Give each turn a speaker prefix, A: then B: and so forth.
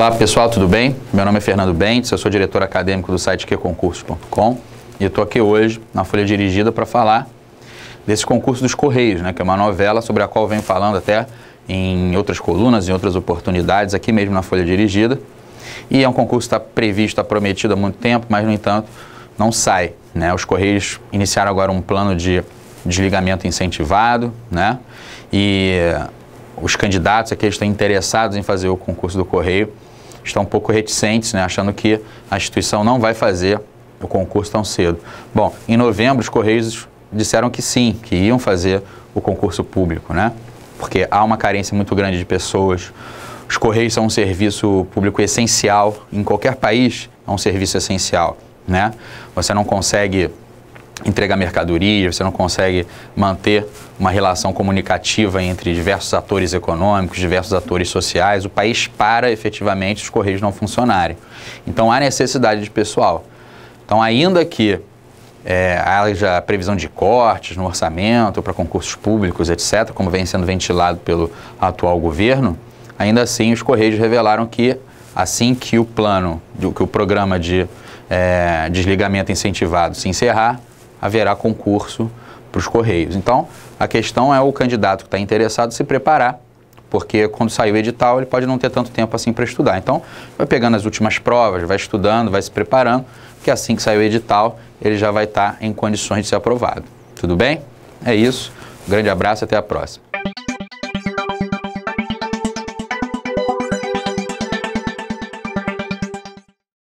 A: Olá pessoal, tudo bem? Meu nome é Fernando Bentes, eu sou diretor acadêmico do site qconcursos.com e estou aqui hoje na Folha Dirigida para falar desse concurso dos Correios, né, que é uma novela sobre a qual venho falando até em outras colunas, em outras oportunidades, aqui mesmo na Folha Dirigida. E é um concurso que está previsto, está prometido há muito tempo, mas no entanto não sai. Né? Os Correios iniciaram agora um plano de desligamento incentivado, né? E os candidatos, aqueles que estão interessados em fazer o concurso do Correio, estão um pouco reticentes, né, achando que a instituição não vai fazer o concurso tão cedo. Bom, em novembro os Correios disseram que sim, que iam fazer o concurso público, né? Porque há uma carência muito grande de pessoas. Os Correios são um serviço público essencial em qualquer país, é um serviço essencial, né? Você não consegue entregar mercadorias, você não consegue manter uma relação comunicativa entre diversos atores econômicos, diversos atores sociais, o país para efetivamente os correios não funcionarem. Então há necessidade de pessoal. Então, ainda que é, haja previsão de cortes no orçamento para concursos públicos, etc., como vem sendo ventilado pelo atual governo, ainda assim os correios revelaram que assim que o plano, que o programa de é, desligamento incentivado se encerrar, haverá concurso para os Correios. Então, a questão é o candidato que está interessado se preparar, porque quando sair o edital ele pode não ter tanto tempo assim para estudar. Então, vai pegando as últimas provas, vai estudando, vai se preparando, que assim que sair o edital ele já vai estar tá em condições de ser aprovado. Tudo bem? É isso. Um grande abraço, e até a próxima.